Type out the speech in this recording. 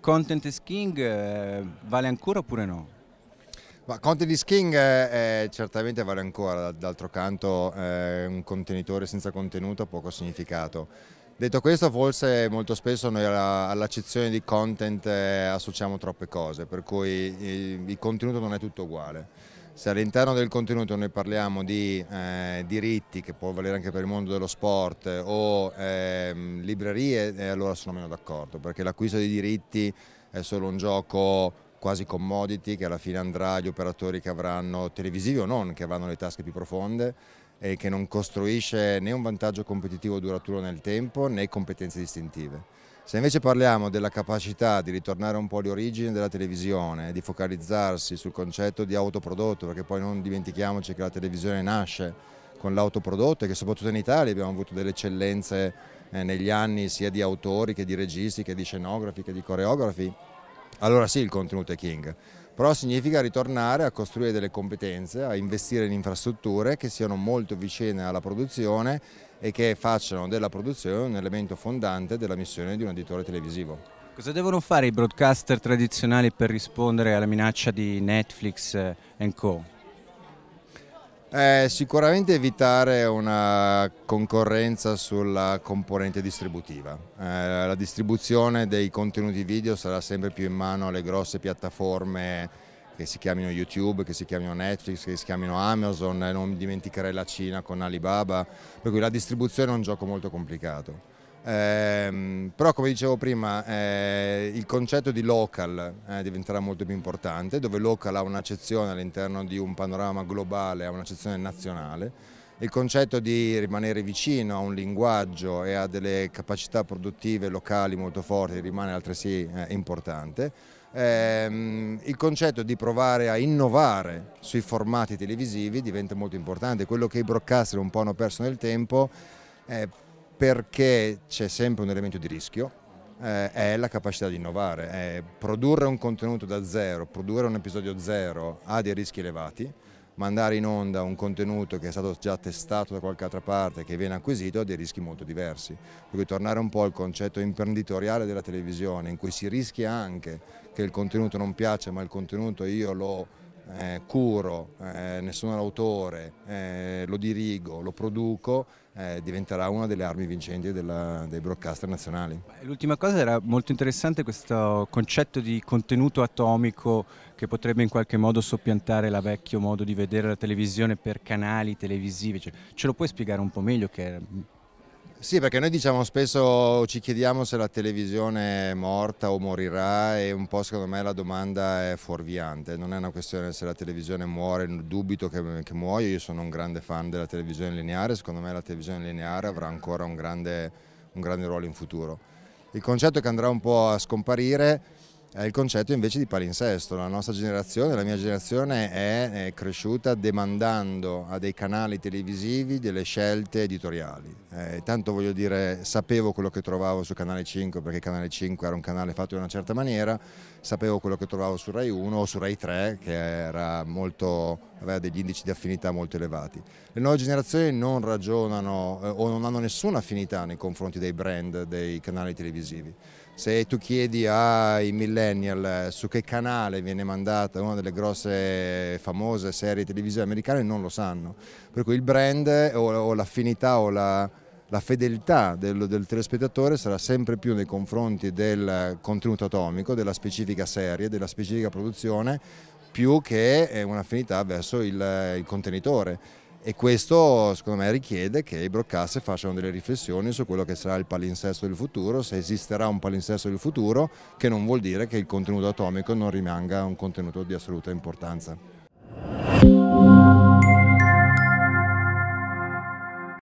Content is King eh, vale ancora oppure no? Ma Content is King eh, eh certamente vale ancora, d'altro canto eh, un contenitore senza contenuto ha poco significato. Detto questo forse molto spesso noi all'accezione di content eh, associamo troppe cose, per cui il contenuto non è tutto uguale. Se all'interno del contenuto noi parliamo di eh, diritti, che può valere anche per il mondo dello sport, eh, o eh, librerie, eh, allora sono meno d'accordo, perché l'acquisto di diritti è solo un gioco quasi commodity che alla fine andrà agli operatori che avranno, televisivi o non, che avranno le tasche più profonde e che non costruisce né un vantaggio competitivo duraturo nel tempo né competenze distintive. Se invece parliamo della capacità di ritornare un po' alle origini della televisione, di focalizzarsi sul concetto di autoprodotto, perché poi non dimentichiamoci che la televisione nasce con l'autoprodotto e che soprattutto in Italia abbiamo avuto delle eccellenze eh, negli anni sia di autori che di registi, che di scenografi, che di coreografi, allora sì il contenuto è king. Però significa ritornare a costruire delle competenze, a investire in infrastrutture che siano molto vicine alla produzione e che facciano della produzione un elemento fondante della missione di un editore televisivo. Cosa devono fare i broadcaster tradizionali per rispondere alla minaccia di Netflix eh, Co? Eh, sicuramente evitare una concorrenza sulla componente distributiva. Eh, la distribuzione dei contenuti video sarà sempre più in mano alle grosse piattaforme che si chiamino YouTube, che si chiamino Netflix, che si chiamino Amazon, non dimenticherei la Cina con Alibaba, per cui la distribuzione è un gioco molto complicato. Eh, però come dicevo prima eh, il concetto di local eh, diventerà molto più importante dove local ha un'accezione all'interno di un panorama globale, ha un'accezione nazionale il concetto di rimanere vicino a un linguaggio e a delle capacità produttive locali molto forti rimane altresì eh, importante. Ehm, il concetto di provare a innovare sui formati televisivi diventa molto importante, quello che i broadcaster un po' hanno perso nel tempo è perché c'è sempre un elemento di rischio, eh, è la capacità di innovare. Eh, produrre un contenuto da zero, produrre un episodio zero ha dei rischi elevati, mandare in onda un contenuto che è stato già testato da qualche altra parte, che viene acquisito, ha dei rischi molto diversi. Per cui tornare un po' al concetto imprenditoriale della televisione, in cui si rischia anche che il contenuto non piace, ma il contenuto io lo eh, curo, eh, ne sono l'autore, eh, lo dirigo, lo produco, eh, diventerà una delle armi vincenti della, dei broadcaster nazionali. L'ultima cosa era molto interessante questo concetto di contenuto atomico che potrebbe in qualche modo soppiantare la vecchio modo di vedere la televisione per canali televisivi. Cioè, ce lo puoi spiegare un po' meglio che sì, perché noi diciamo spesso, ci chiediamo se la televisione è morta o morirà e un po' secondo me la domanda è fuorviante, non è una questione se la televisione muore, dubito che, che muoia, io sono un grande fan della televisione lineare, secondo me la televisione lineare avrà ancora un grande, un grande ruolo in futuro. Il concetto è che andrà un po' a scomparire è il concetto invece di palinsesto. La nostra generazione, la mia generazione è, è cresciuta demandando a dei canali televisivi delle scelte editoriali. Eh, tanto voglio dire, sapevo quello che trovavo su Canale 5 perché Canale 5 era un canale fatto in una certa maniera, sapevo quello che trovavo su Rai 1 o su Rai 3 che molto, aveva degli indici di affinità molto elevati. Le nuove generazioni non ragionano eh, o non hanno nessuna affinità nei confronti dei brand, dei canali televisivi. Se tu chiedi ai millennial eh, su che canale viene mandata una delle grosse famose serie televisive americane non lo sanno, per cui il brand o, l'affinità o la, la fedeltà del, del, telespettatore sarà sempre più nei confronti del contenuto atomico, della specifica serie, della specifica produzione, più che eh, un'affinità verso il, il contenitore e questo secondo me richiede che i broccasse facciano delle riflessioni su quello che sarà il palinsesto del futuro, se esisterà un palinsesto del futuro, che non vuol dire che il contenuto atomico non rimanga un contenuto di assoluta importanza.